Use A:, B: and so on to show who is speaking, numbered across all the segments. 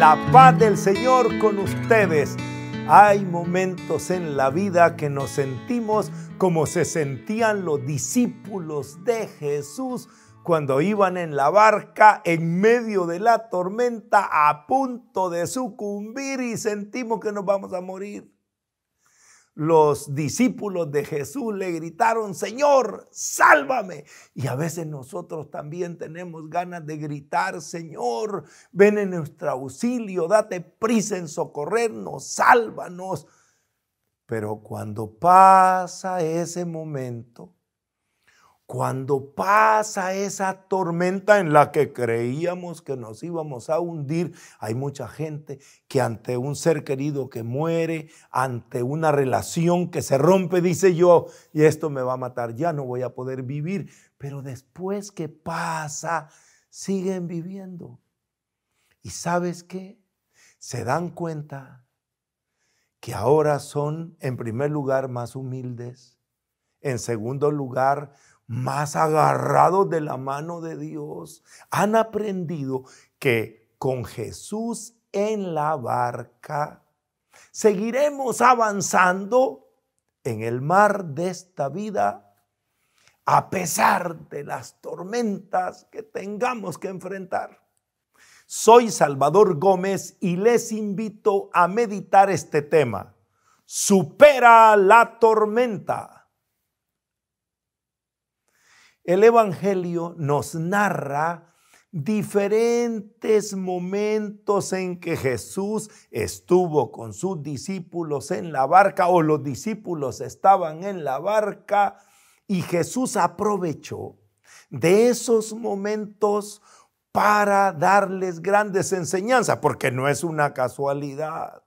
A: la paz del Señor con ustedes. Hay momentos en la vida que nos sentimos como se sentían los discípulos de Jesús cuando iban en la barca en medio de la tormenta a punto de sucumbir y sentimos que nos vamos a morir los discípulos de Jesús le gritaron, Señor, sálvame. Y a veces nosotros también tenemos ganas de gritar, Señor, ven en nuestro auxilio, date prisa en socorrernos, sálvanos. Pero cuando pasa ese momento, cuando pasa esa tormenta en la que creíamos que nos íbamos a hundir, hay mucha gente que ante un ser querido que muere, ante una relación que se rompe, dice yo, y esto me va a matar, ya no voy a poder vivir. Pero después que pasa, siguen viviendo. ¿Y sabes qué? Se dan cuenta que ahora son, en primer lugar, más humildes, en segundo lugar, más agarrados de la mano de Dios, han aprendido que con Jesús en la barca seguiremos avanzando en el mar de esta vida a pesar de las tormentas que tengamos que enfrentar. Soy Salvador Gómez y les invito a meditar este tema. Supera la tormenta el Evangelio nos narra diferentes momentos en que Jesús estuvo con sus discípulos en la barca o los discípulos estaban en la barca y Jesús aprovechó de esos momentos para darles grandes enseñanzas, porque no es una casualidad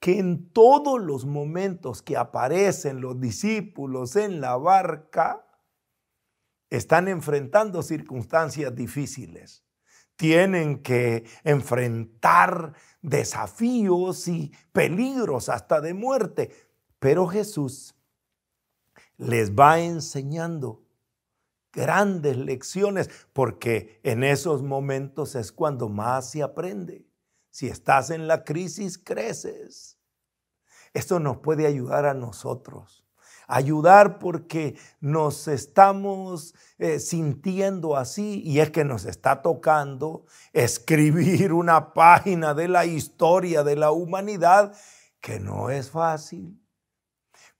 A: que en todos los momentos que aparecen los discípulos en la barca, están enfrentando circunstancias difíciles. Tienen que enfrentar desafíos y peligros hasta de muerte. Pero Jesús les va enseñando grandes lecciones porque en esos momentos es cuando más se aprende. Si estás en la crisis, creces. Esto nos puede ayudar a nosotros ayudar porque nos estamos eh, sintiendo así y es que nos está tocando escribir una página de la historia de la humanidad que no es fácil.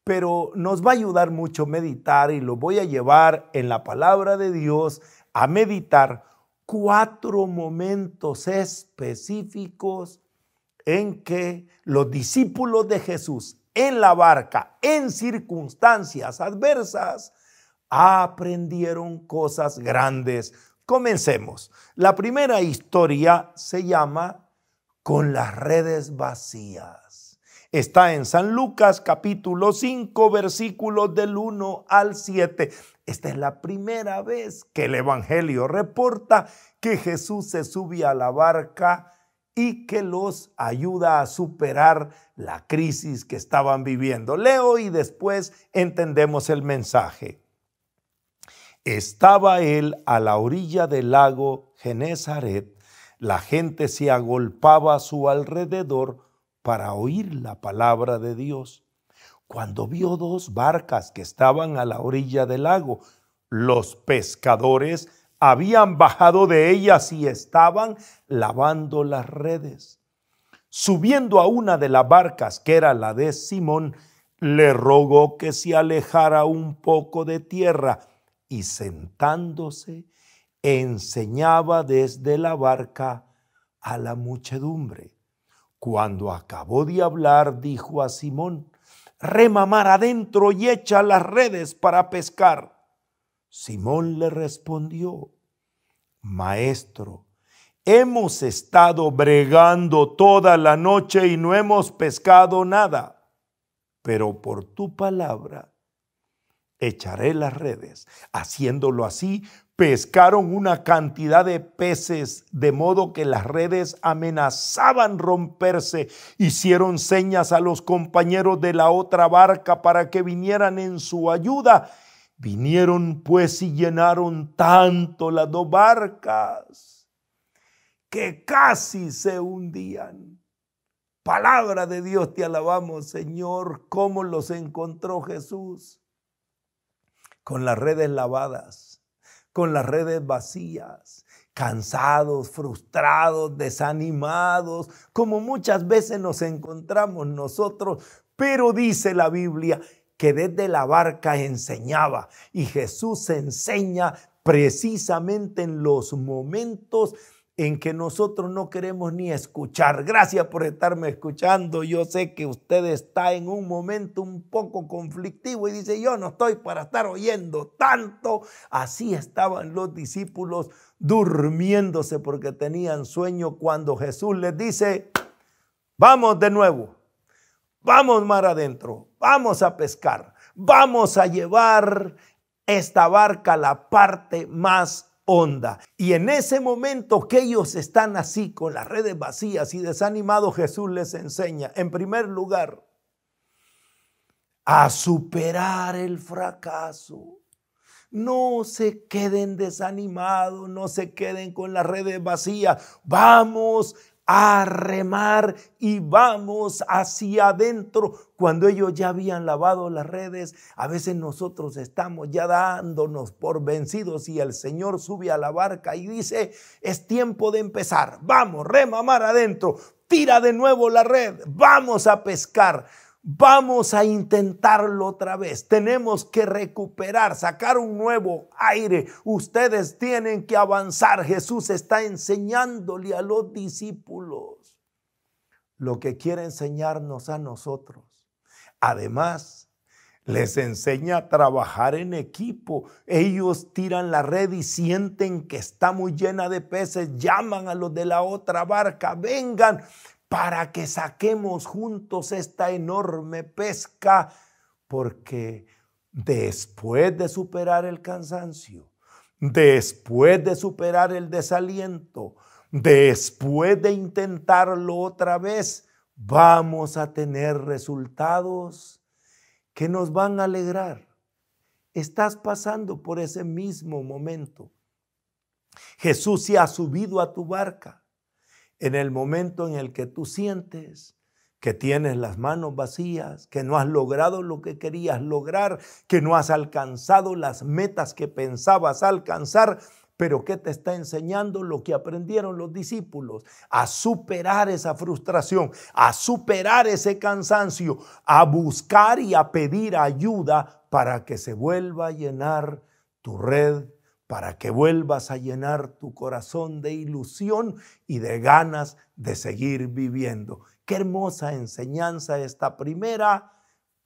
A: Pero nos va a ayudar mucho meditar y lo voy a llevar en la palabra de Dios a meditar cuatro momentos específicos en que los discípulos de Jesús en la barca, en circunstancias adversas, aprendieron cosas grandes. Comencemos. La primera historia se llama Con las redes vacías. Está en San Lucas capítulo 5 versículos del 1 al 7. Esta es la primera vez que el Evangelio reporta que Jesús se sube a la barca y que los ayuda a superar la crisis que estaban viviendo. Leo y después entendemos el mensaje. Estaba él a la orilla del lago Genesaret. La gente se agolpaba a su alrededor para oír la palabra de Dios. Cuando vio dos barcas que estaban a la orilla del lago, los pescadores habían bajado de ellas y estaban lavando las redes. Subiendo a una de las barcas, que era la de Simón, le rogó que se alejara un poco de tierra y sentándose enseñaba desde la barca a la muchedumbre. Cuando acabó de hablar, dijo a Simón, remamar adentro y echa las redes para pescar. Simón le respondió, Maestro, hemos estado bregando toda la noche y no hemos pescado nada, pero por tu palabra echaré las redes. Haciéndolo así, pescaron una cantidad de peces, de modo que las redes amenazaban romperse. Hicieron señas a los compañeros de la otra barca para que vinieran en su ayuda Vinieron pues y llenaron tanto las dos barcas que casi se hundían. Palabra de Dios te alabamos, Señor, cómo los encontró Jesús. Con las redes lavadas, con las redes vacías, cansados, frustrados, desanimados, como muchas veces nos encontramos nosotros, pero dice la Biblia, que desde la barca enseñaba. Y Jesús enseña precisamente en los momentos en que nosotros no queremos ni escuchar. Gracias por estarme escuchando. Yo sé que usted está en un momento un poco conflictivo y dice, yo no estoy para estar oyendo tanto. Así estaban los discípulos durmiéndose porque tenían sueño cuando Jesús les dice, vamos de nuevo, vamos más adentro, vamos a pescar, vamos a llevar esta barca a la parte más honda. Y en ese momento que ellos están así, con las redes vacías y desanimados, Jesús les enseña, en primer lugar, a superar el fracaso. No se queden desanimados, no se queden con las redes vacías. Vamos a remar y vamos hacia adentro. Cuando ellos ya habían lavado las redes, a veces nosotros estamos ya dándonos por vencidos y el Señor sube a la barca y dice, es tiempo de empezar, vamos, remamar adentro, tira de nuevo la red, vamos a pescar. Vamos a intentarlo otra vez. Tenemos que recuperar, sacar un nuevo aire. Ustedes tienen que avanzar. Jesús está enseñándole a los discípulos lo que quiere enseñarnos a nosotros. Además, les enseña a trabajar en equipo. Ellos tiran la red y sienten que está muy llena de peces. Llaman a los de la otra barca, vengan, para que saquemos juntos esta enorme pesca, porque después de superar el cansancio, después de superar el desaliento, después de intentarlo otra vez, vamos a tener resultados que nos van a alegrar. Estás pasando por ese mismo momento. Jesús se ha subido a tu barca. En el momento en el que tú sientes que tienes las manos vacías, que no has logrado lo que querías lograr, que no has alcanzado las metas que pensabas alcanzar, pero que te está enseñando lo que aprendieron los discípulos? A superar esa frustración, a superar ese cansancio, a buscar y a pedir ayuda para que se vuelva a llenar tu red para que vuelvas a llenar tu corazón de ilusión y de ganas de seguir viviendo. Qué hermosa enseñanza esta primera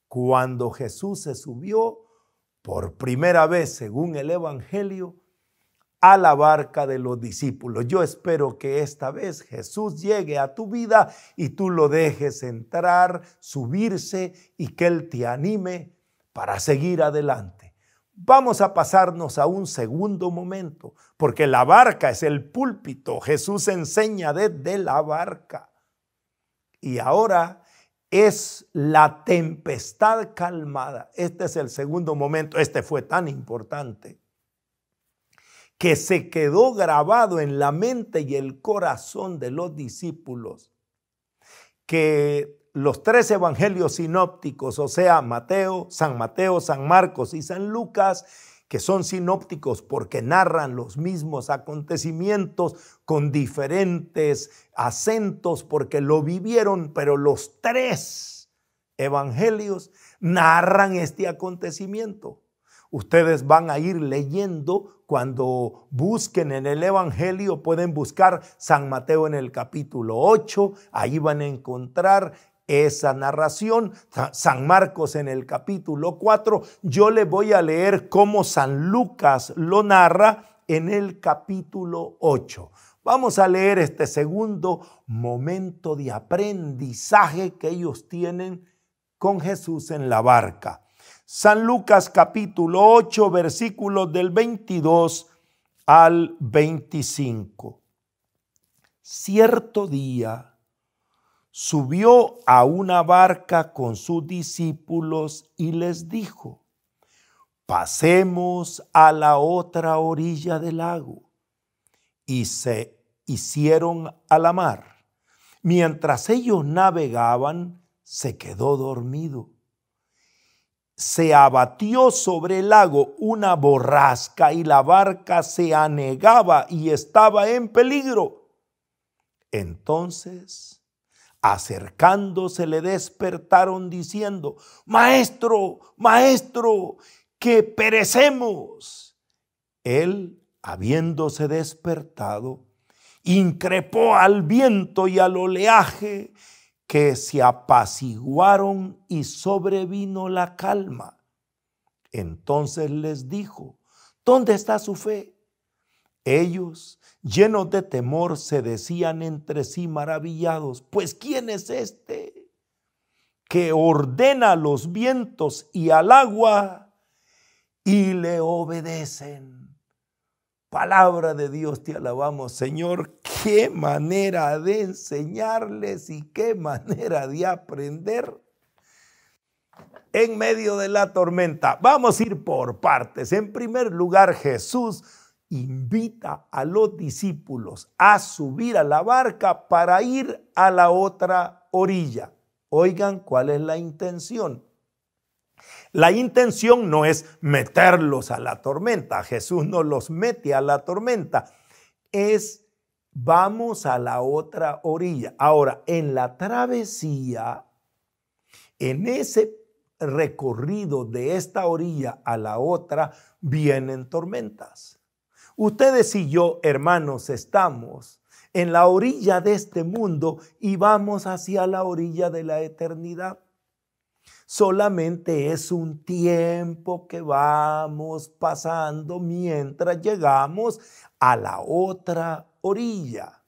A: cuando Jesús se subió por primera vez, según el Evangelio, a la barca de los discípulos. Yo espero que esta vez Jesús llegue a tu vida y tú lo dejes entrar, subirse y que Él te anime para seguir adelante. Vamos a pasarnos a un segundo momento, porque la barca es el púlpito. Jesús enseña desde la barca. Y ahora es la tempestad calmada. Este es el segundo momento. Este fue tan importante que se quedó grabado en la mente y el corazón de los discípulos, que los tres evangelios sinópticos, o sea, Mateo, San Mateo, San Marcos y San Lucas, que son sinópticos porque narran los mismos acontecimientos con diferentes acentos, porque lo vivieron, pero los tres evangelios narran este acontecimiento. Ustedes van a ir leyendo cuando busquen en el Evangelio, pueden buscar San Mateo en el capítulo 8, ahí van a encontrar esa narración. San Marcos en el capítulo 4, yo le voy a leer cómo San Lucas lo narra en el capítulo 8. Vamos a leer este segundo momento de aprendizaje que ellos tienen con Jesús en la barca. San Lucas capítulo 8 versículos del 22 al 25. Cierto día, subió a una barca con sus discípulos y les dijo, pasemos a la otra orilla del lago. Y se hicieron a la mar. Mientras ellos navegaban, se quedó dormido. Se abatió sobre el lago una borrasca y la barca se anegaba y estaba en peligro. Entonces Acercándose le despertaron diciendo, Maestro, maestro, que perecemos. Él, habiéndose despertado, increpó al viento y al oleaje, que se apaciguaron y sobrevino la calma. Entonces les dijo, ¿dónde está su fe? Ellos, Llenos de temor se decían entre sí maravillados, pues ¿quién es este que ordena los vientos y al agua y le obedecen? Palabra de Dios te alabamos, Señor. Qué manera de enseñarles y qué manera de aprender en medio de la tormenta. Vamos a ir por partes. En primer lugar, Jesús invita a los discípulos a subir a la barca para ir a la otra orilla. Oigan cuál es la intención. La intención no es meterlos a la tormenta. Jesús no los mete a la tormenta. Es vamos a la otra orilla. Ahora, en la travesía, en ese recorrido de esta orilla a la otra, vienen tormentas. Ustedes y yo, hermanos, estamos en la orilla de este mundo y vamos hacia la orilla de la eternidad. Solamente es un tiempo que vamos pasando mientras llegamos a la otra orilla.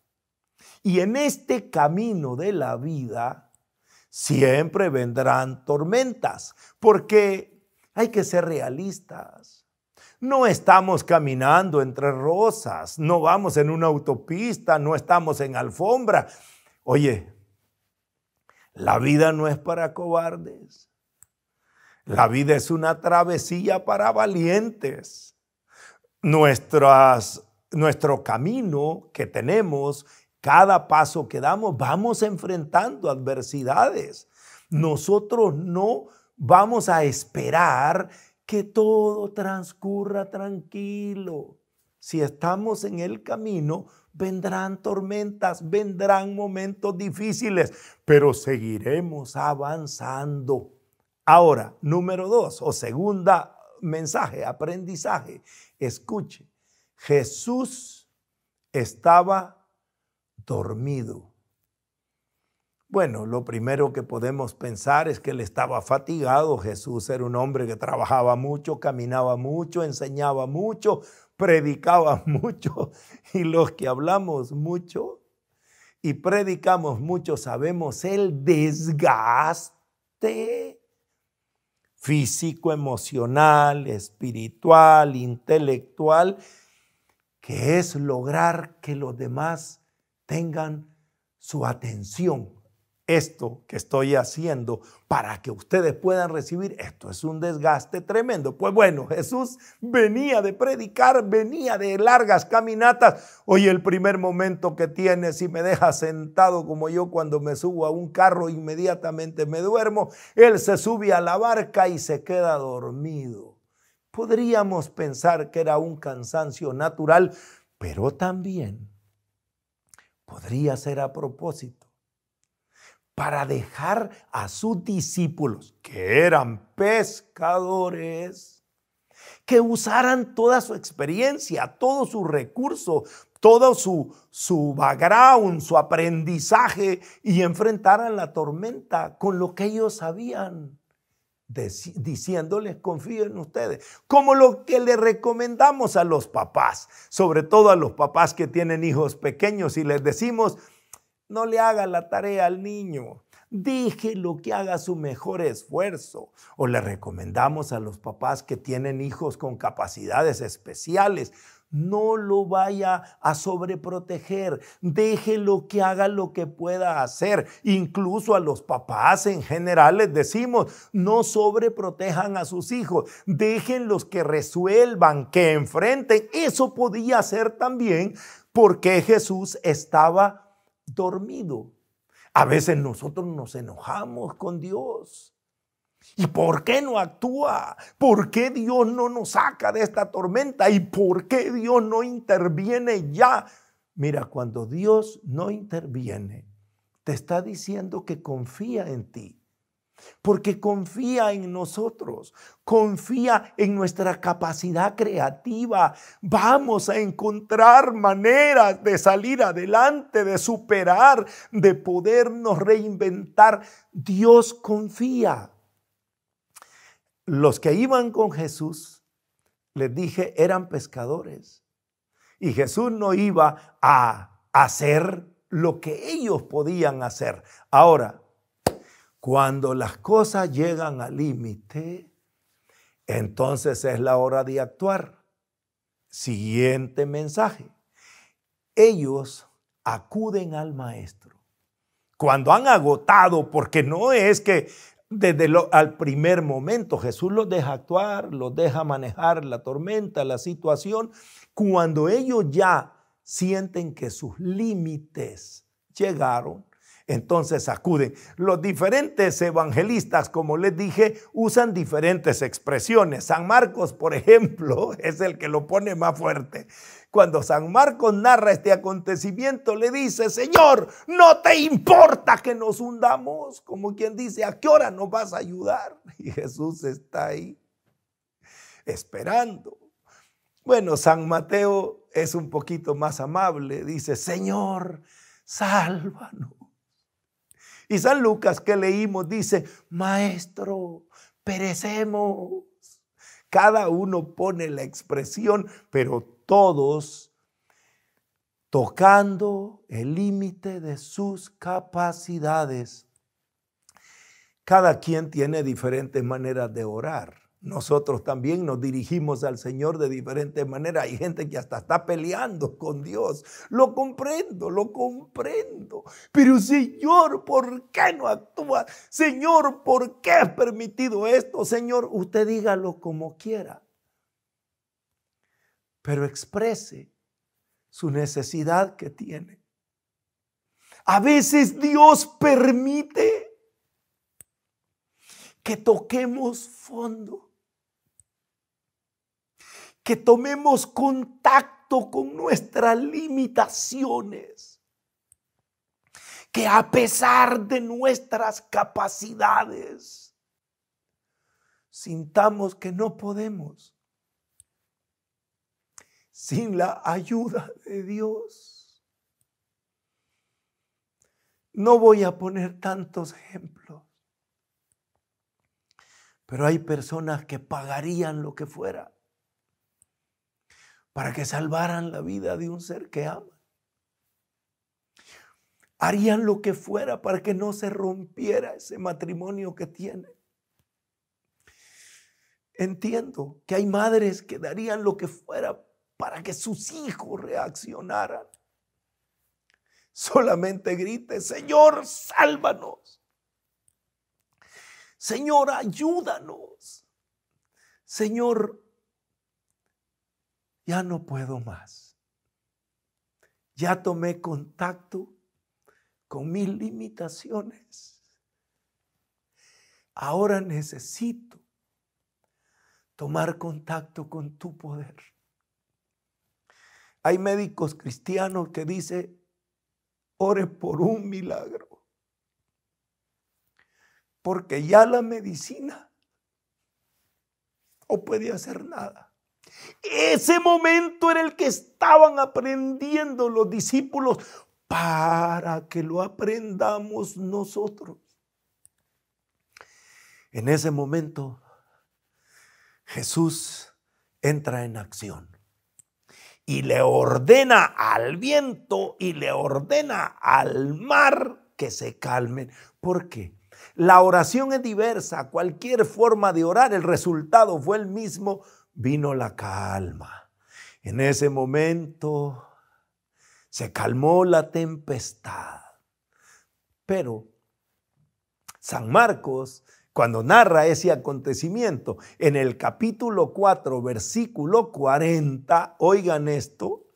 A: Y en este camino de la vida siempre vendrán tormentas, porque hay que ser realistas. No estamos caminando entre rosas, no vamos en una autopista, no estamos en alfombra. Oye, la vida no es para cobardes. La vida es una travesía para valientes. nuestro camino que tenemos, cada paso que damos, vamos enfrentando adversidades. Nosotros no vamos a esperar que todo transcurra tranquilo. Si estamos en el camino, vendrán tormentas, vendrán momentos difíciles, pero seguiremos avanzando. Ahora, número dos o segunda mensaje, aprendizaje. Escuche, Jesús estaba dormido. Bueno, lo primero que podemos pensar es que él estaba fatigado. Jesús era un hombre que trabajaba mucho, caminaba mucho, enseñaba mucho, predicaba mucho. Y los que hablamos mucho y predicamos mucho sabemos el desgaste físico, emocional, espiritual, intelectual, que es lograr que los demás tengan su atención esto que estoy haciendo para que ustedes puedan recibir. Esto es un desgaste tremendo. Pues bueno, Jesús venía de predicar, venía de largas caminatas. Hoy el primer momento que tiene, si me deja sentado como yo cuando me subo a un carro, inmediatamente me duermo. Él se sube a la barca y se queda dormido. Podríamos pensar que era un cansancio natural, pero también podría ser a propósito para dejar a sus discípulos, que eran pescadores, que usaran toda su experiencia, todo su recurso, todo su, su background, su aprendizaje y enfrentaran la tormenta con lo que ellos sabían diciéndoles confío en ustedes, como lo que le recomendamos a los papás, sobre todo a los papás que tienen hijos pequeños y les decimos, no le haga la tarea al niño. Déjelo que haga su mejor esfuerzo. O le recomendamos a los papás que tienen hijos con capacidades especiales. No lo vaya a sobreproteger. Déjelo que haga lo que pueda hacer. Incluso a los papás en general les decimos, no sobreprotejan a sus hijos. Déjenlos que resuelvan, que enfrenten. Eso podía ser también porque Jesús estaba dormido. A veces nosotros nos enojamos con Dios. ¿Y por qué no actúa? ¿Por qué Dios no nos saca de esta tormenta? ¿Y por qué Dios no interviene ya? Mira, cuando Dios no interviene, te está diciendo que confía en ti porque confía en nosotros, confía en nuestra capacidad creativa. Vamos a encontrar maneras de salir adelante, de superar, de podernos reinventar. Dios confía. Los que iban con Jesús, les dije, eran pescadores. Y Jesús no iba a hacer lo que ellos podían hacer. Ahora, cuando las cosas llegan al límite, entonces es la hora de actuar. Siguiente mensaje. Ellos acuden al maestro. Cuando han agotado, porque no es que desde el al primer momento Jesús los deja actuar, los deja manejar la tormenta, la situación, cuando ellos ya sienten que sus límites llegaron, entonces acuden. Los diferentes evangelistas, como les dije, usan diferentes expresiones. San Marcos, por ejemplo, es el que lo pone más fuerte. Cuando San Marcos narra este acontecimiento, le dice, Señor, no te importa que nos hundamos, como quien dice, ¿a qué hora nos vas a ayudar? Y Jesús está ahí, esperando. Bueno, San Mateo es un poquito más amable, dice, Señor, sálvanos. Y San Lucas que leímos dice, maestro, perecemos. Cada uno pone la expresión, pero todos tocando el límite de sus capacidades. Cada quien tiene diferentes maneras de orar nosotros también nos dirigimos al Señor de diferentes maneras. Hay gente que hasta está peleando con Dios. Lo comprendo, lo comprendo. Pero Señor, ¿por qué no actúa? Señor, ¿por qué has permitido esto? Señor, usted dígalo como quiera. Pero exprese su necesidad que tiene. A veces Dios permite que toquemos fondo que tomemos contacto con nuestras limitaciones, que a pesar de nuestras capacidades, sintamos que no podemos sin la ayuda de Dios. No voy a poner tantos ejemplos, pero hay personas que pagarían lo que fuera para que salvaran la vida de un ser que ama. Harían lo que fuera para que no se rompiera ese matrimonio que tienen. Entiendo que hay madres que darían lo que fuera para que sus hijos reaccionaran. Solamente grite, Señor, sálvanos. Señor, ayúdanos. Señor, ya no puedo más. Ya tomé contacto con mis limitaciones. Ahora necesito tomar contacto con tu poder. Hay médicos cristianos que dicen, ore por un milagro. Porque ya la medicina no puede hacer nada. Ese momento era el que estaban aprendiendo los discípulos para que lo aprendamos nosotros. En ese momento, Jesús entra en acción y le ordena al viento y le ordena al mar que se calmen. ¿Por qué? La oración es diversa, cualquier forma de orar, el resultado fue el mismo, vino la calma. En ese momento se calmó la tempestad. Pero San Marcos, cuando narra ese acontecimiento, en el capítulo 4, versículo 40, oigan esto,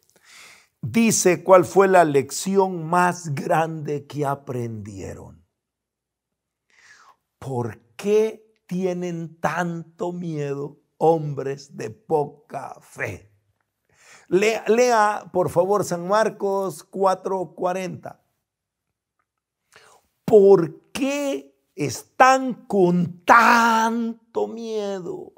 A: dice cuál fue la lección más grande que aprendieron. ¿Por qué tienen tanto miedo? hombres de poca fe. Lea, por favor, San Marcos 4:40. ¿Por qué están con tanto miedo?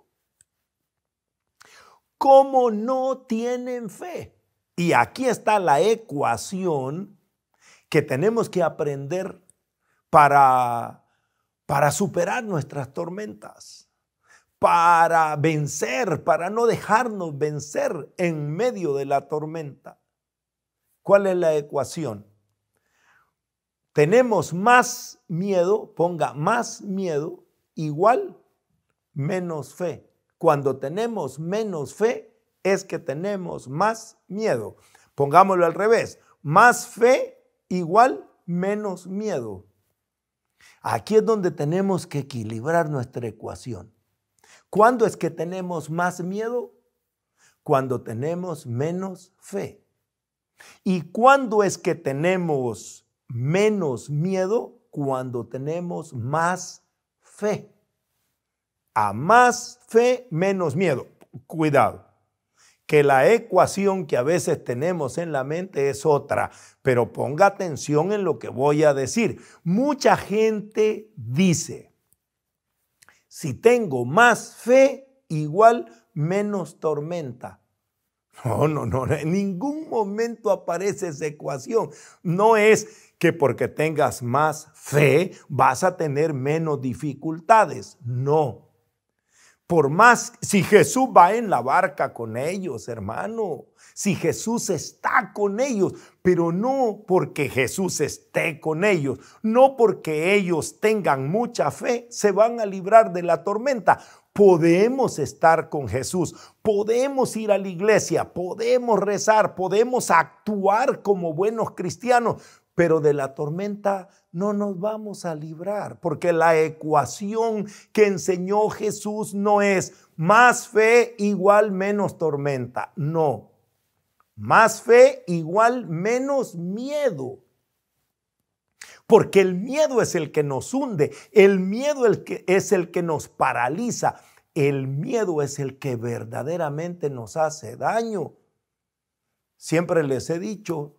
A: ¿Cómo no tienen fe? Y aquí está la ecuación que tenemos que aprender para, para superar nuestras tormentas para vencer, para no dejarnos vencer en medio de la tormenta. ¿Cuál es la ecuación? Tenemos más miedo, ponga más miedo, igual menos fe. Cuando tenemos menos fe es que tenemos más miedo. Pongámoslo al revés, más fe igual menos miedo. Aquí es donde tenemos que equilibrar nuestra ecuación. ¿Cuándo es que tenemos más miedo? Cuando tenemos menos fe. ¿Y cuándo es que tenemos menos miedo? Cuando tenemos más fe. A más fe, menos miedo. Cuidado que la ecuación que a veces tenemos en la mente es otra, pero ponga atención en lo que voy a decir. Mucha gente dice, si tengo más fe, igual menos tormenta. No, no, no, en ningún momento aparece esa ecuación. No es que porque tengas más fe vas a tener menos dificultades. No, por más, si Jesús va en la barca con ellos, hermano, si Jesús está con ellos, pero no porque Jesús esté con ellos, no porque ellos tengan mucha fe, se van a librar de la tormenta. Podemos estar con Jesús, podemos ir a la iglesia, podemos rezar, podemos actuar como buenos cristianos, pero de la tormenta no nos vamos a librar, porque la ecuación que enseñó Jesús no es más fe igual menos tormenta, no. Más fe igual menos miedo. Porque el miedo es el que nos hunde, el miedo es el que nos paraliza, el miedo es el que verdaderamente nos hace daño. Siempre les he dicho,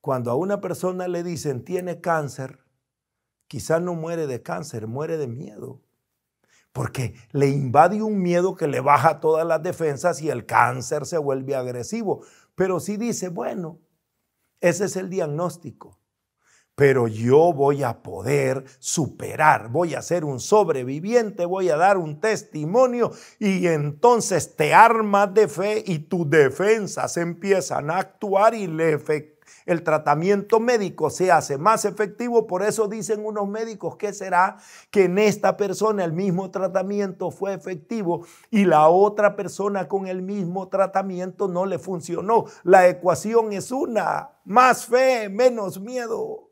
A: cuando a una persona le dicen tiene cáncer, quizás no muere de cáncer, muere de miedo. Porque le invade un miedo que le baja todas las defensas y el cáncer se vuelve agresivo. Pero si dice, bueno, ese es el diagnóstico. Pero yo voy a poder superar, voy a ser un sobreviviente, voy a dar un testimonio y entonces te armas de fe y tus defensas empiezan a actuar y le efectúan el tratamiento médico se hace más efectivo. Por eso dicen unos médicos que será que en esta persona el mismo tratamiento fue efectivo y la otra persona con el mismo tratamiento no le funcionó. La ecuación es una, más fe, menos miedo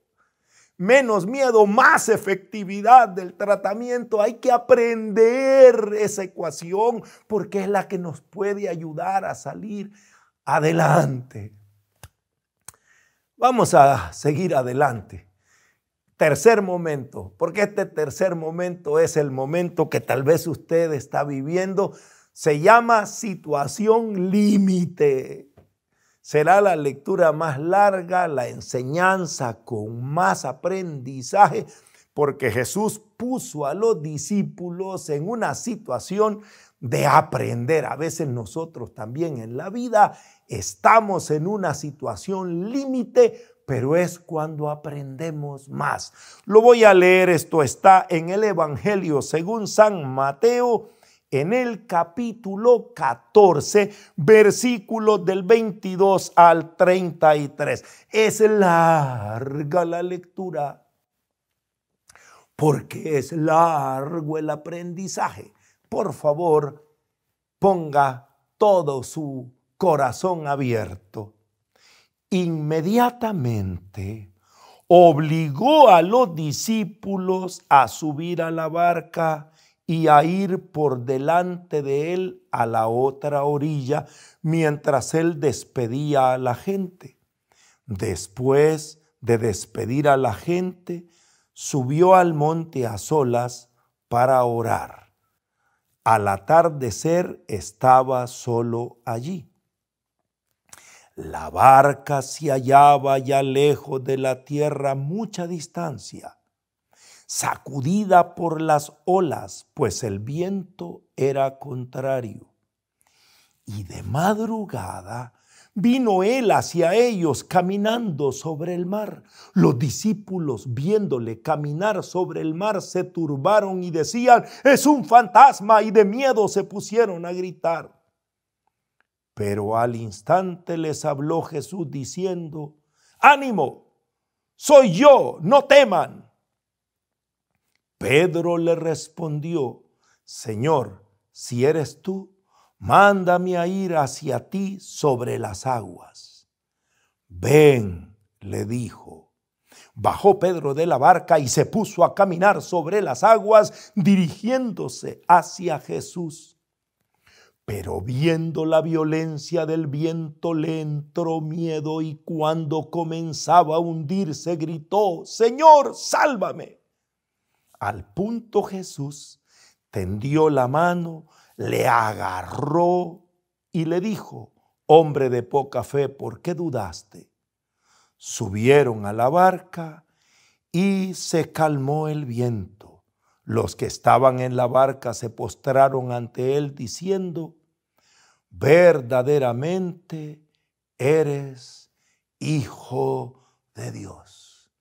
A: menos miedo, más efectividad del tratamiento. Hay que aprender esa ecuación porque es la que nos puede ayudar a salir adelante. Vamos a seguir adelante. Tercer momento, porque este tercer momento es el momento que tal vez usted está viviendo. Se llama situación límite. Será la lectura más larga, la enseñanza con más aprendizaje, porque Jesús puso a los discípulos en una situación de aprender. A veces nosotros también en la vida Estamos en una situación límite, pero es cuando aprendemos más. Lo voy a leer, esto está en el Evangelio según San Mateo, en el capítulo 14, versículos del 22 al 33. Es larga la lectura porque es largo el aprendizaje. Por favor, ponga todo su corazón abierto, inmediatamente obligó a los discípulos a subir a la barca y a ir por delante de él a la otra orilla mientras él despedía a la gente. Después de despedir a la gente, subió al monte a solas para orar. Al atardecer estaba solo allí. La barca se hallaba ya lejos de la tierra mucha distancia, sacudida por las olas, pues el viento era contrario. Y de madrugada vino él hacia ellos caminando sobre el mar. Los discípulos, viéndole caminar sobre el mar, se turbaron y decían, es un fantasma, y de miedo se pusieron a gritar. Pero al instante les habló Jesús diciendo, ánimo, soy yo, no teman. Pedro le respondió, Señor, si eres tú, mándame a ir hacia ti sobre las aguas. Ven, le dijo. Bajó Pedro de la barca y se puso a caminar sobre las aguas dirigiéndose hacia Jesús. Pero viendo la violencia del viento le entró miedo y cuando comenzaba a hundirse gritó, Señor, sálvame. Al punto Jesús tendió la mano, le agarró y le dijo, hombre de poca fe, ¿por qué dudaste? Subieron a la barca y se calmó el viento. Los que estaban en la barca se postraron ante él diciendo, verdaderamente eres hijo de Dios.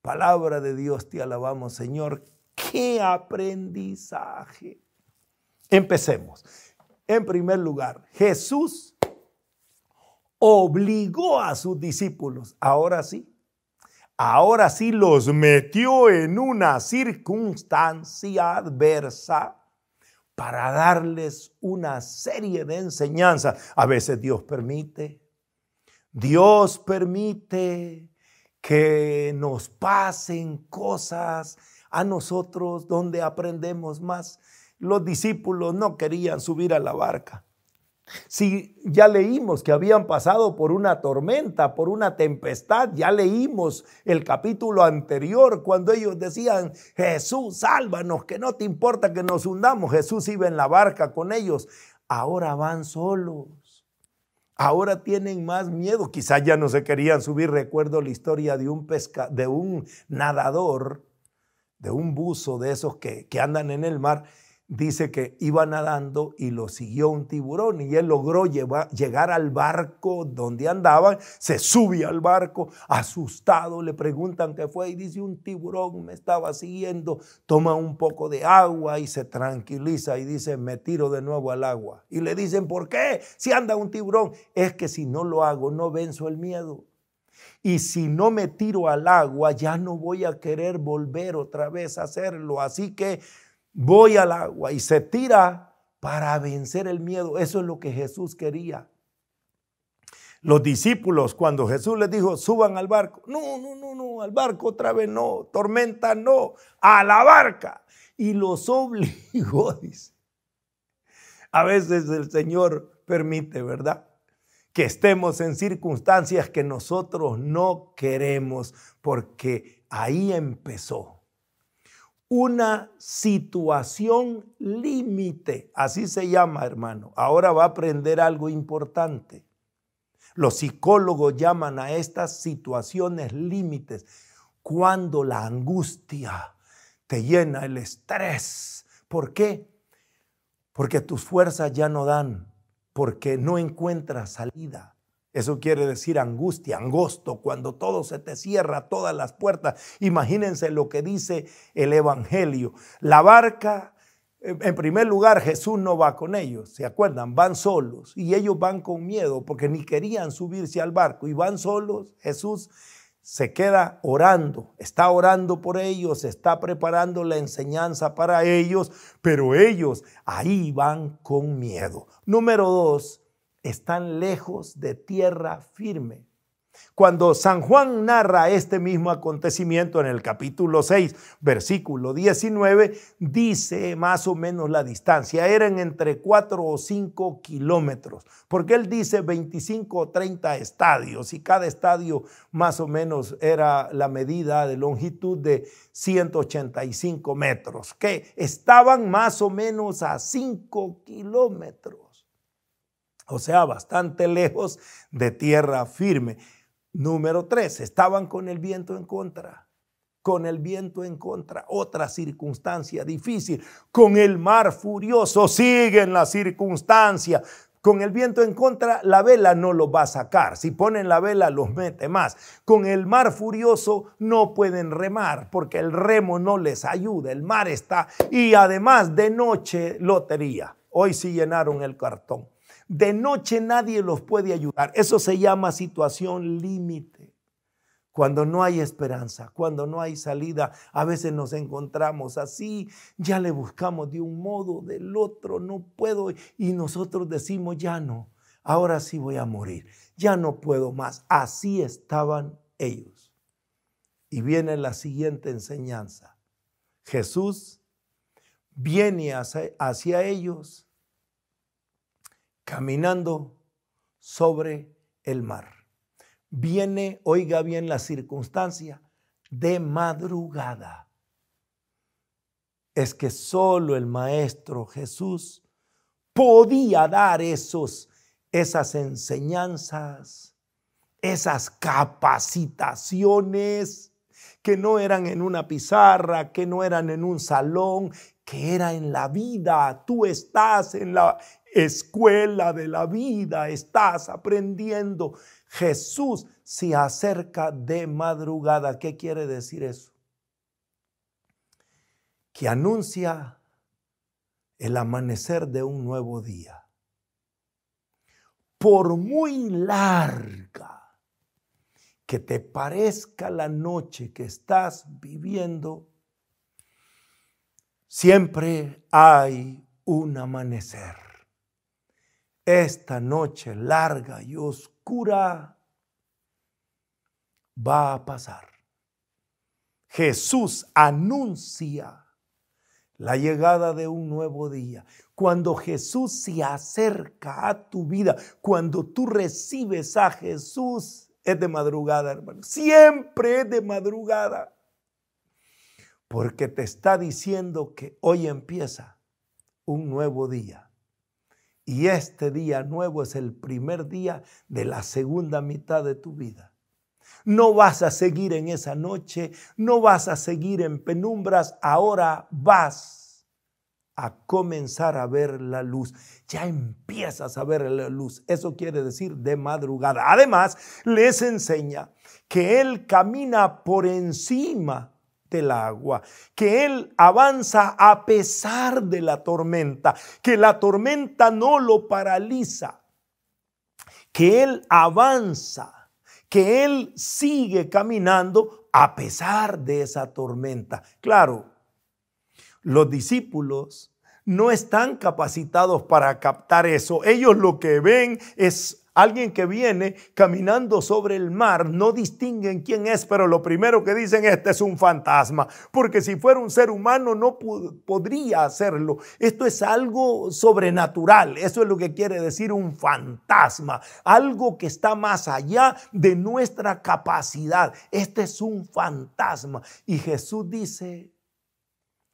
A: Palabra de Dios, te alabamos, Señor. ¡Qué aprendizaje! Empecemos. En primer lugar, Jesús obligó a sus discípulos, ahora sí, ahora sí los metió en una circunstancia adversa para darles una serie de enseñanzas. A veces Dios permite, Dios permite que nos pasen cosas a nosotros donde aprendemos más. Los discípulos no querían subir a la barca. Si ya leímos que habían pasado por una tormenta, por una tempestad, ya leímos el capítulo anterior cuando ellos decían, Jesús, sálvanos, que no te importa que nos hundamos. Jesús iba en la barca con ellos. Ahora van solos. Ahora tienen más miedo. Quizás ya no se querían subir. Recuerdo la historia de un, pesca, de un nadador, de un buzo de esos que, que andan en el mar dice que iba nadando y lo siguió un tiburón y él logró llegar al barco donde andaban, se sube al barco, asustado, le preguntan qué fue y dice un tiburón me estaba siguiendo, toma un poco de agua y se tranquiliza y dice me tiro de nuevo al agua. Y le dicen, ¿por qué? Si anda un tiburón, es que si no lo hago no venzo el miedo. Y si no me tiro al agua, ya no voy a querer volver otra vez a hacerlo. Así que voy al agua y se tira para vencer el miedo. Eso es lo que Jesús quería. Los discípulos, cuando Jesús les dijo, suban al barco, no, no, no, no, al barco otra vez no, tormenta no, a la barca. Y los obligó, dice. A veces el Señor permite, ¿verdad? Que estemos en circunstancias que nosotros no queremos, porque ahí empezó una situación límite, así se llama hermano. Ahora va a aprender algo importante. Los psicólogos llaman a estas situaciones límites cuando la angustia te llena el estrés. ¿Por qué? Porque tus fuerzas ya no dan, porque no encuentras salida, eso quiere decir angustia, angosto, cuando todo se te cierra, todas las puertas. Imagínense lo que dice el Evangelio. La barca, en primer lugar, Jesús no va con ellos, ¿se acuerdan? Van solos y ellos van con miedo porque ni querían subirse al barco y van solos. Jesús se queda orando, está orando por ellos, está preparando la enseñanza para ellos, pero ellos ahí van con miedo. Número dos, están lejos de tierra firme. Cuando San Juan narra este mismo acontecimiento en el capítulo 6, versículo 19, dice más o menos la distancia, eran entre 4 o 5 kilómetros, porque él dice 25 o 30 estadios y cada estadio más o menos era la medida de longitud de 185 metros, que estaban más o menos a 5 kilómetros o sea, bastante lejos de tierra firme. Número tres, estaban con el viento en contra, con el viento en contra, otra circunstancia difícil, con el mar furioso, siguen la circunstancia. Con el viento en contra, la vela no los va a sacar. Si ponen la vela, los mete más. Con el mar furioso, no pueden remar porque el remo no les ayuda. El mar está. Y además, de noche, lotería. Hoy sí llenaron el cartón. De noche nadie los puede ayudar. Eso se llama situación límite. Cuando no hay esperanza, cuando no hay salida, a veces nos encontramos así, ya le buscamos de un modo, del otro, no puedo. Y nosotros decimos, ya no, ahora sí voy a morir, ya no puedo más. Así estaban ellos. Y viene la siguiente enseñanza. Jesús viene hacia, ellos caminando sobre el mar. Viene, oiga bien la circunstancia, de madrugada. Es que solo el Maestro Jesús podía dar esos, esas enseñanzas, esas capacitaciones que no eran en una pizarra, que no eran en un salón, que era en la vida. Tú estás en la, escuela de la vida estás aprendiendo. Jesús se acerca de madrugada. ¿Qué quiere decir eso? Que anuncia el amanecer de un nuevo día. Por muy larga que te parezca la noche que estás viviendo, siempre hay un amanecer esta noche larga y oscura va a pasar. Jesús anuncia la llegada de un nuevo día. Cuando Jesús se acerca a tu vida, cuando tú recibes a Jesús, es de madrugada, hermano. Siempre es de madrugada. Porque te está diciendo que hoy empieza un nuevo día y este día nuevo es el primer día de la segunda mitad de tu vida. No vas a seguir en esa noche, no vas a seguir en penumbras, ahora vas a comenzar a ver la luz. Ya empiezas a ver la luz. Eso quiere decir de madrugada. Además, les enseña que Él camina por encima el agua, que Él avanza a pesar de la tormenta, que la tormenta no lo paraliza, que Él avanza, que Él sigue caminando a pesar de esa tormenta. Claro, los discípulos no están capacitados para captar eso. Ellos lo que ven es Alguien que viene caminando sobre el mar, no distinguen quién es, pero lo primero que dicen, este es un fantasma, porque si fuera un ser humano no podría hacerlo. Esto es algo sobrenatural, eso es lo que quiere decir un fantasma, algo que está más allá de nuestra capacidad. Este es un fantasma. Y Jesús dice,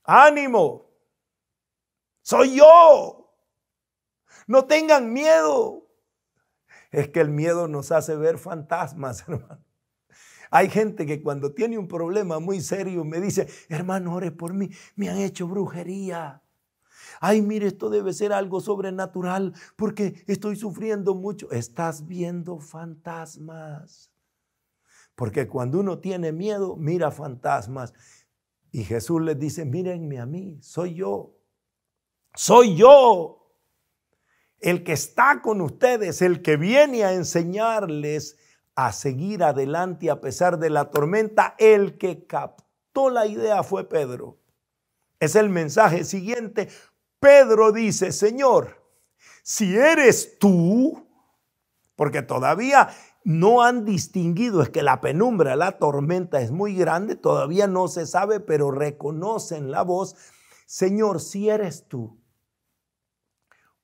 A: ánimo, soy yo, no tengan miedo. Es que el miedo nos hace ver fantasmas, hermano. Hay gente que cuando tiene un problema muy serio me dice, hermano, ore por mí, me han hecho brujería. Ay, mire, esto debe ser algo sobrenatural porque estoy sufriendo mucho. Estás viendo fantasmas. Porque cuando uno tiene miedo, mira fantasmas. Y Jesús les dice, mírenme a mí, soy yo. Soy yo el que está con ustedes, el que viene a enseñarles a seguir adelante a pesar de la tormenta, el que captó la idea fue Pedro. Es el mensaje siguiente. Pedro dice, Señor, si eres tú, porque todavía no han distinguido, es que la penumbra, la tormenta es muy grande, todavía no se sabe, pero reconocen la voz, Señor, si eres tú,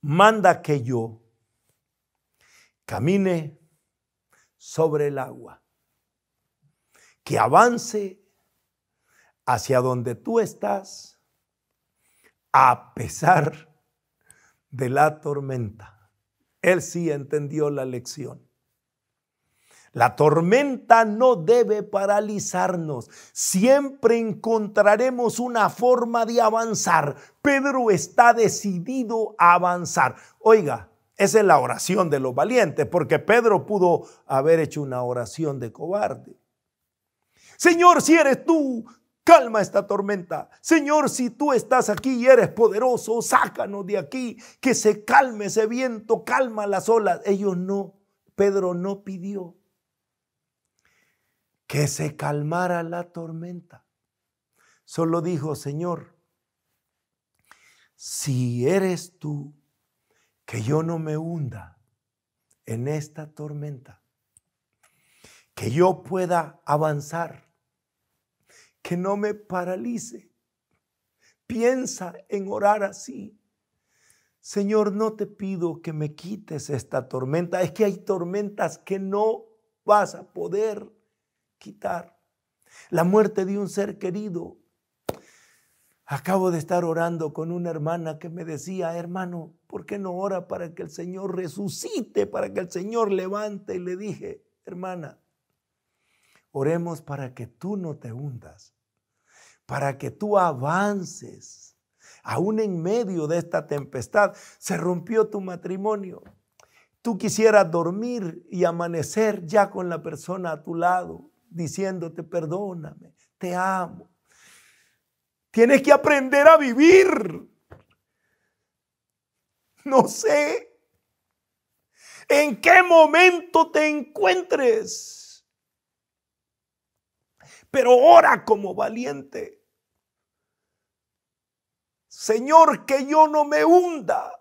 A: manda que yo camine sobre el agua, que avance hacia donde tú estás a pesar de la tormenta. Él sí entendió la lección. La tormenta no debe paralizarnos. Siempre encontraremos una forma de avanzar. Pedro está decidido a avanzar. Oiga, esa es la oración de los valientes, porque Pedro pudo haber hecho una oración de cobarde. Señor, si eres tú, calma esta tormenta. Señor, si tú estás aquí y eres poderoso, sácanos de aquí, que se calme ese viento, calma las olas. Ellos no, Pedro no pidió que se calmara la tormenta. Solo dijo, Señor, si eres tú, que yo no me hunda en esta tormenta, que yo pueda avanzar, que no me paralice. Piensa en orar así. Señor, no te pido que me quites esta tormenta. Es que hay tormentas que no vas a poder quitar. La muerte de un ser querido. Acabo de estar orando con una hermana que me decía, hermano, ¿por qué no ora para que el Señor resucite, para que el Señor levante? Y le dije, hermana, oremos para que tú no te hundas, para que tú avances, aún en medio de esta tempestad. Se rompió tu matrimonio, tú quisieras dormir y amanecer ya con la persona a tu lado diciéndote, perdóname, te amo. Tienes que aprender a vivir. No sé en qué momento te encuentres, pero ora como valiente. Señor, que yo no me hunda.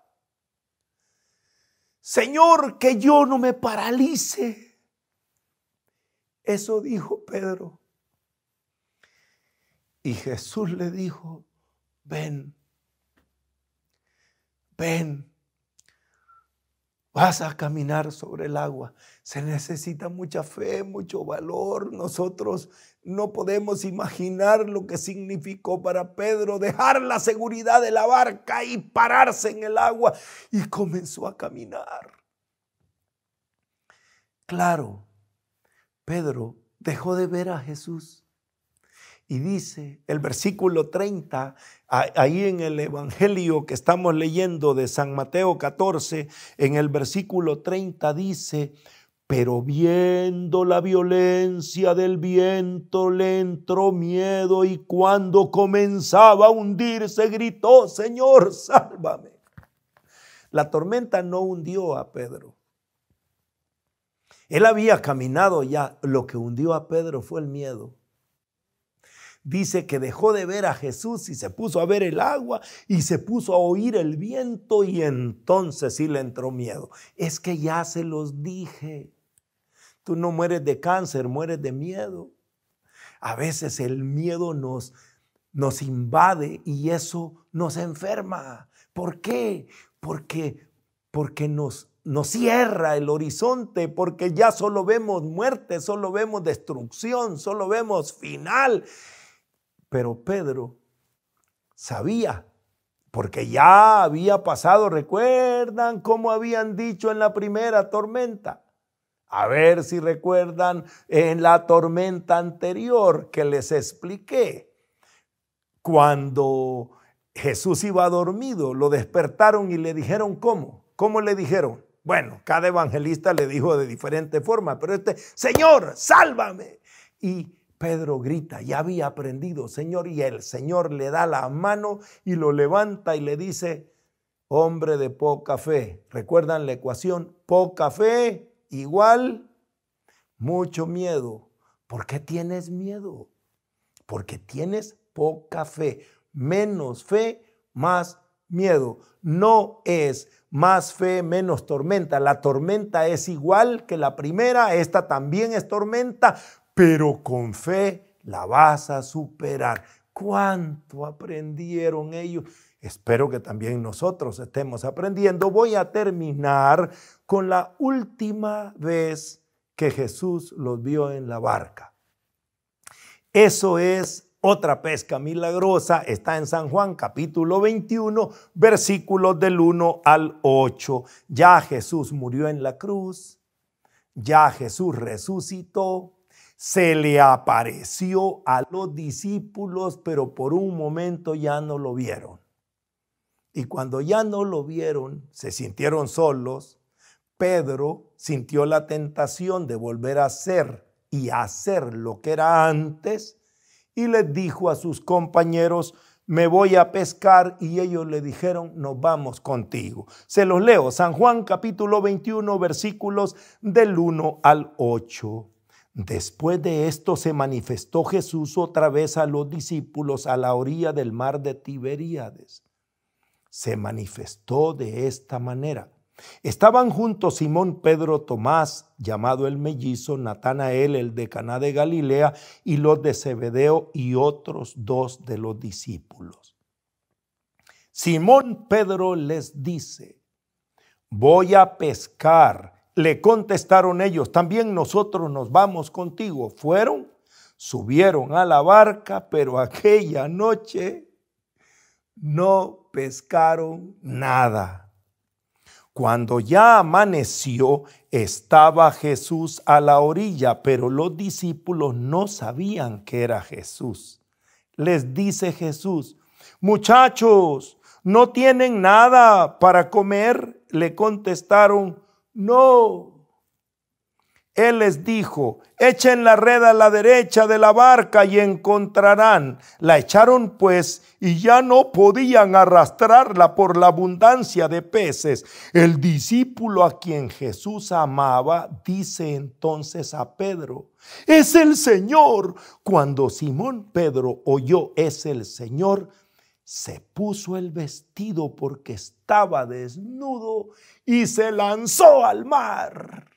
A: Señor, que yo no me paralice. Eso dijo Pedro. Y Jesús le dijo, ven, ven, vas a caminar sobre el agua. Se necesita mucha fe, mucho valor. Nosotros no podemos imaginar lo que significó para Pedro dejar la seguridad de la barca y pararse en el agua. Y comenzó a caminar. Claro, Pedro dejó de ver a Jesús. Y dice el versículo 30, ahí en el Evangelio que estamos leyendo de San Mateo 14, en el versículo 30 dice, pero viendo la violencia del viento le entró miedo y cuando comenzaba a hundirse gritó, Señor, sálvame. La tormenta no hundió a Pedro. Él había caminado ya. Lo que hundió a Pedro fue el miedo. Dice que dejó de ver a Jesús y se puso a ver el agua y se puso a oír el viento y entonces sí le entró miedo. Es que ya se los dije. Tú no mueres de cáncer, mueres de miedo. A veces el miedo nos, nos invade y eso nos enferma. ¿Por qué? Porque, porque nos nos cierra el horizonte porque ya solo vemos muerte, solo vemos destrucción, solo vemos final. Pero Pedro sabía, porque ya había pasado, recuerdan cómo habían dicho en la primera tormenta. A ver si recuerdan en la tormenta anterior que les expliqué, cuando Jesús iba dormido, lo despertaron y le dijeron cómo, cómo le dijeron bueno, cada evangelista le dijo de diferente forma, pero este, Señor, sálvame. Y Pedro grita, ya había aprendido, Señor, y el Señor le da la mano y lo levanta y le dice, hombre de poca fe. ¿Recuerdan la ecuación? Poca fe igual mucho miedo. ¿Por qué tienes miedo? Porque tienes poca fe. Menos fe, más miedo. No es más fe, menos tormenta. La tormenta es igual que la primera, esta también es tormenta, pero con fe la vas a superar. ¿Cuánto aprendieron ellos? Espero que también nosotros estemos aprendiendo. Voy a terminar con la última vez que Jesús los vio en la barca. Eso es otra pesca milagrosa está en San Juan capítulo 21, versículos del 1 al 8. Ya Jesús murió en la cruz, ya Jesús resucitó, se le apareció a los discípulos, pero por un momento ya no lo vieron. Y cuando ya no lo vieron, se sintieron solos. Pedro sintió la tentación de volver a ser y hacer lo que era antes y les dijo a sus compañeros, me voy a pescar y ellos le dijeron, nos vamos contigo. Se los leo, San Juan capítulo 21 versículos del 1 al 8. Después de esto se manifestó Jesús otra vez a los discípulos a la orilla del mar de Tiberíades. Se manifestó de esta manera. Estaban juntos Simón, Pedro, Tomás, llamado el mellizo, Natanael, el de Caná de Galilea, y los de Zebedeo y otros dos de los discípulos. Simón Pedro les dice, voy a pescar. Le contestaron ellos, también nosotros nos vamos contigo. Fueron, subieron a la barca, pero aquella noche no pescaron nada. Cuando ya amaneció, estaba Jesús a la orilla, pero los discípulos no sabían que era Jesús. Les dice Jesús, muchachos, ¿no tienen nada para comer? Le contestaron, no. Él les dijo, echen la red a la derecha de la barca y encontrarán. La echaron pues y ya no podían arrastrarla por la abundancia de peces. El discípulo a quien Jesús amaba dice entonces a Pedro, es el Señor. Cuando Simón Pedro oyó, es el Señor, se puso el vestido porque estaba desnudo y se lanzó al mar.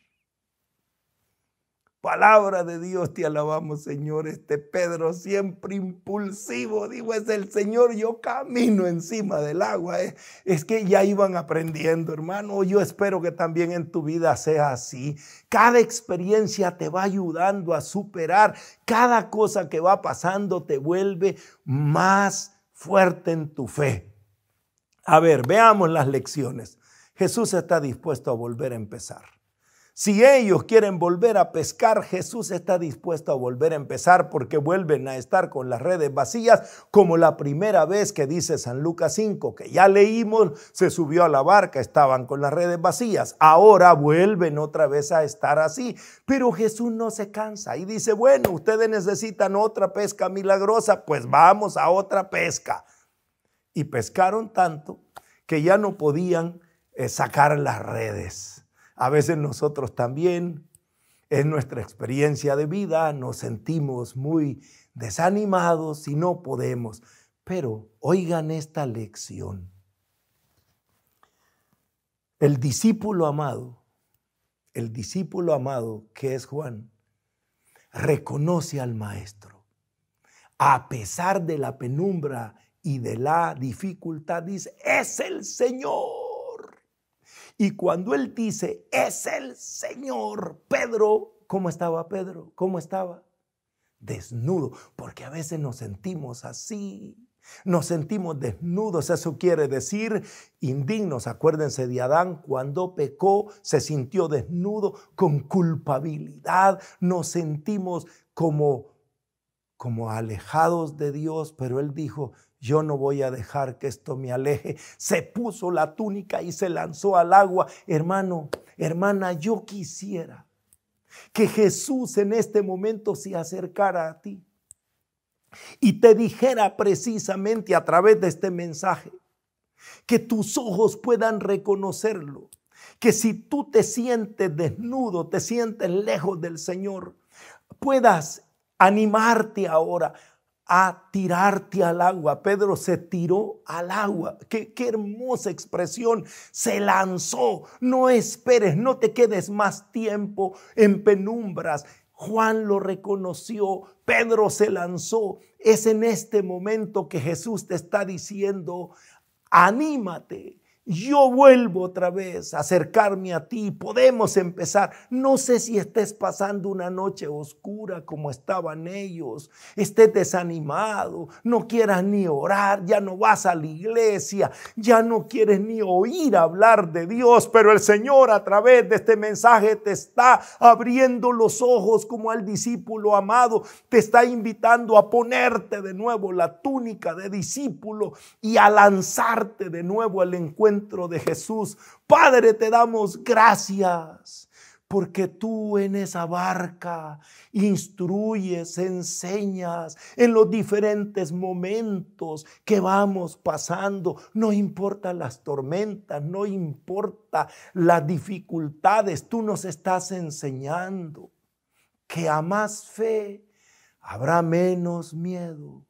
A: Palabra de Dios, te alabamos, Señor. Este Pedro siempre impulsivo, digo, es el Señor, yo camino encima del agua. Eh. Es, que ya iban aprendiendo, hermano. Yo espero que también en tu vida sea así. Cada experiencia te va ayudando a superar. Cada cosa que va pasando te vuelve más fuerte en tu fe. A ver, veamos las lecciones. Jesús está dispuesto a volver a empezar. Si ellos quieren volver a pescar, Jesús está dispuesto a volver a empezar porque vuelven a estar con las redes vacías, como la primera vez que dice San Lucas 5, que ya leímos, se subió a la barca, estaban con las redes vacías. Ahora vuelven otra vez a estar así. Pero Jesús no se cansa y dice, bueno, ustedes necesitan otra pesca milagrosa, pues vamos a otra pesca. Y pescaron tanto que ya no podían eh, sacar las redes. A veces nosotros también, en nuestra experiencia de vida, nos sentimos muy desanimados y no podemos. Pero oigan esta lección. El discípulo amado, el discípulo amado que es Juan, reconoce al maestro. A pesar de la penumbra y de la dificultad, dice, es el Señor. Y cuando él dice, es el Señor, Pedro, ¿cómo estaba Pedro? ¿Cómo estaba? Desnudo, porque a veces nos sentimos así. Nos sentimos desnudos, eso quiere decir indignos. Acuérdense de Adán, cuando pecó se sintió desnudo, con culpabilidad. Nos sentimos como, como alejados de Dios, pero él dijo, yo no voy a dejar que esto me aleje. Se puso la túnica y se lanzó al agua. Hermano, hermana, yo quisiera que Jesús en este momento se acercara a ti y te dijera precisamente a través de este mensaje que tus ojos puedan reconocerlo, que si tú te sientes desnudo, te sientes lejos del Señor, puedas animarte ahora a tirarte al agua. Pedro se tiró al agua. Qué, hermosa expresión. Se lanzó. No esperes, no te quedes más tiempo en penumbras. Juan lo reconoció, Pedro se lanzó. Es en este momento que Jesús te está diciendo, anímate, yo vuelvo otra vez a acercarme a ti, podemos empezar. No sé si estés pasando una noche oscura como estaban ellos, estés desanimado, no quieras ni orar, ya no vas a la iglesia, ya no quieres ni oír hablar de Dios, pero el Señor a través de este mensaje te está abriendo los ojos como al discípulo amado, te está invitando a ponerte de nuevo la túnica de discípulo y a lanzarte de nuevo al encuentro de Jesús. Padre, te damos gracias porque tú en esa barca instruyes, enseñas en los diferentes momentos que vamos pasando. No importa las tormentas, no importa las dificultades, tú nos estás enseñando que a más fe habrá menos miedo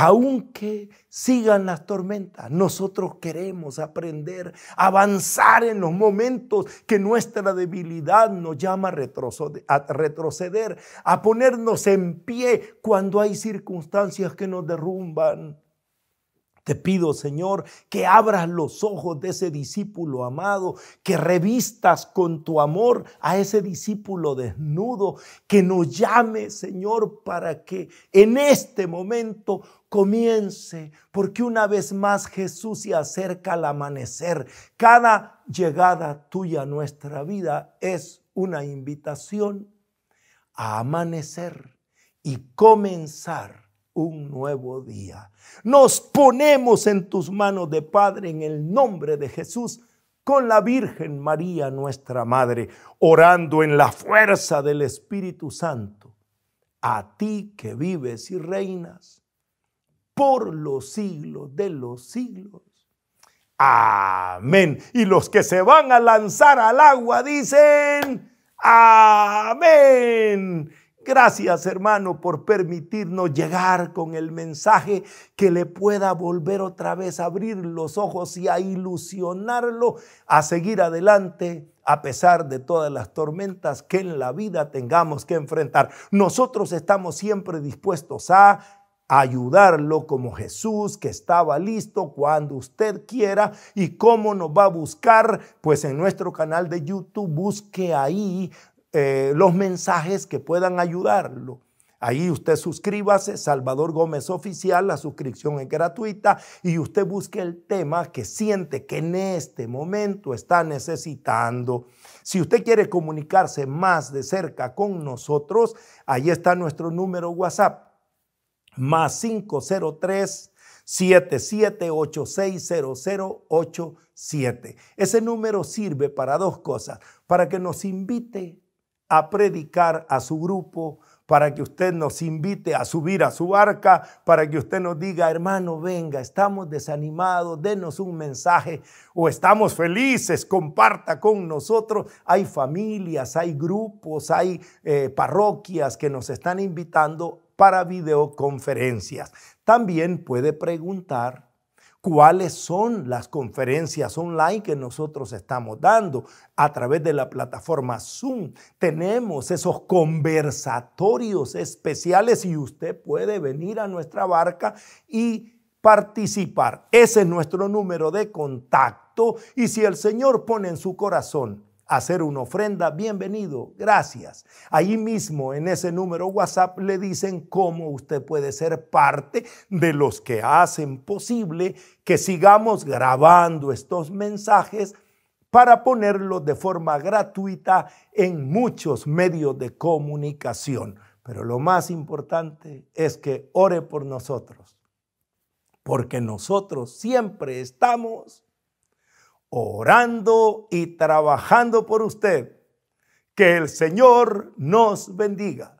A: aunque sigan las tormentas, nosotros queremos aprender, avanzar en los momentos que nuestra debilidad nos llama a retroceder, a ponernos en pie cuando hay circunstancias que nos derrumban. Te pido, Señor, que abras los ojos de ese discípulo amado, que revistas con tu amor a ese discípulo desnudo, que nos llame, Señor, para que en este momento comience, porque una vez más Jesús se acerca al amanecer. Cada llegada tuya a nuestra vida es una invitación a amanecer y comenzar un nuevo día. Nos ponemos en tus manos de Padre en el nombre de Jesús con la Virgen María, nuestra Madre, orando en la fuerza del Espíritu Santo, a ti que vives y reinas por los siglos de los siglos. Amén. Y los que se van a lanzar al agua dicen, amén. Gracias hermano por permitirnos llegar con el mensaje que le pueda volver otra vez a abrir los ojos y a ilusionarlo a seguir adelante a pesar de todas las tormentas que en la vida tengamos que enfrentar. Nosotros estamos siempre dispuestos a ayudarlo como Jesús que estaba listo cuando usted quiera y cómo nos va a buscar, pues en nuestro canal de YouTube busque ahí eh, los mensajes que puedan ayudarlo. Ahí usted suscríbase, Salvador Gómez Oficial, la suscripción es gratuita y usted busque el tema que siente que en este momento está necesitando. Si usted quiere comunicarse más de cerca con nosotros, ahí está nuestro número WhatsApp, más 503. 77860087. Ese número sirve para dos cosas, para que nos invite a predicar a su grupo, para que usted nos invite a subir a su barca, para que usted nos diga, hermano, venga, estamos desanimados, denos un mensaje o estamos felices, comparta con nosotros. Hay familias, hay grupos, hay eh, parroquias que nos están invitando para videoconferencias. También puede preguntar cuáles son las conferencias online que nosotros estamos dando a través de la plataforma Zoom. Tenemos esos conversatorios especiales y usted puede venir a nuestra barca y participar. Ese es nuestro número de contacto y si el Señor pone en su corazón hacer una ofrenda, bienvenido, gracias. Ahí mismo en ese número WhatsApp le dicen cómo usted puede ser parte de los que hacen posible que sigamos grabando estos mensajes para ponerlos de forma gratuita en muchos medios de comunicación. Pero lo más importante es que ore por nosotros, porque nosotros siempre estamos orando y trabajando por usted. Que el Señor nos bendiga.